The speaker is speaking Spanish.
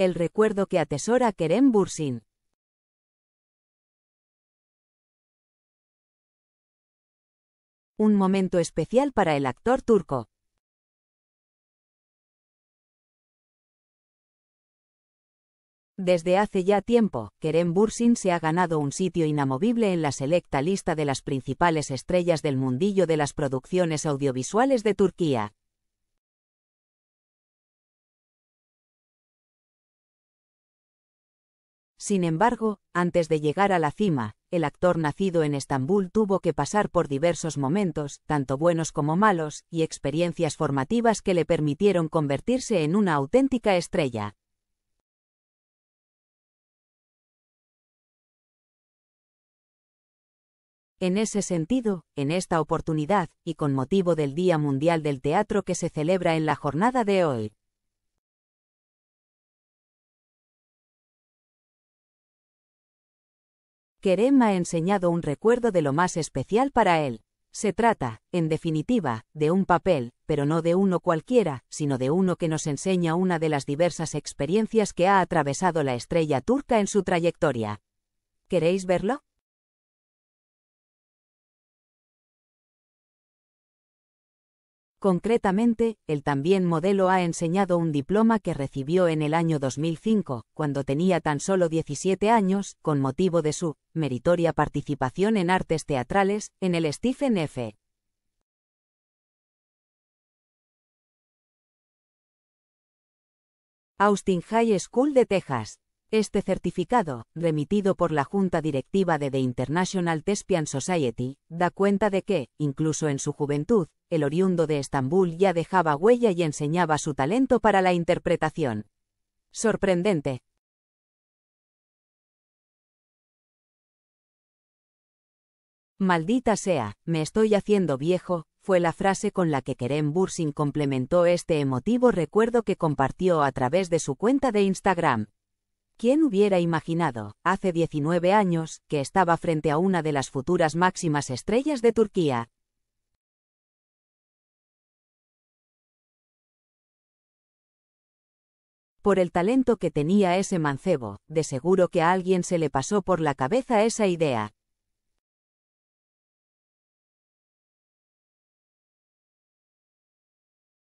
el recuerdo que atesora Kerem Bursin. Un momento especial para el actor turco. Desde hace ya tiempo, Kerem Bursin se ha ganado un sitio inamovible en la selecta lista de las principales estrellas del mundillo de las producciones audiovisuales de Turquía. Sin embargo, antes de llegar a la cima, el actor nacido en Estambul tuvo que pasar por diversos momentos, tanto buenos como malos, y experiencias formativas que le permitieron convertirse en una auténtica estrella. En ese sentido, en esta oportunidad, y con motivo del Día Mundial del Teatro que se celebra en la jornada de hoy, Kerem ha enseñado un recuerdo de lo más especial para él. Se trata, en definitiva, de un papel, pero no de uno cualquiera, sino de uno que nos enseña una de las diversas experiencias que ha atravesado la estrella turca en su trayectoria. ¿Queréis verlo? Concretamente, el también modelo ha enseñado un diploma que recibió en el año 2005, cuando tenía tan solo 17 años, con motivo de su meritoria participación en artes teatrales en el Stephen F. Austin High School de Texas. Este certificado, remitido por la Junta Directiva de The International Thespian Society, da cuenta de que, incluso en su juventud, el oriundo de Estambul ya dejaba huella y enseñaba su talento para la interpretación. Sorprendente, Maldita sea, me estoy haciendo viejo, fue la frase con la que Kerem Bursin complementó este emotivo recuerdo que compartió a través de su cuenta de Instagram. ¿Quién hubiera imaginado, hace 19 años, que estaba frente a una de las futuras máximas estrellas de Turquía? Por el talento que tenía ese mancebo, de seguro que a alguien se le pasó por la cabeza esa idea,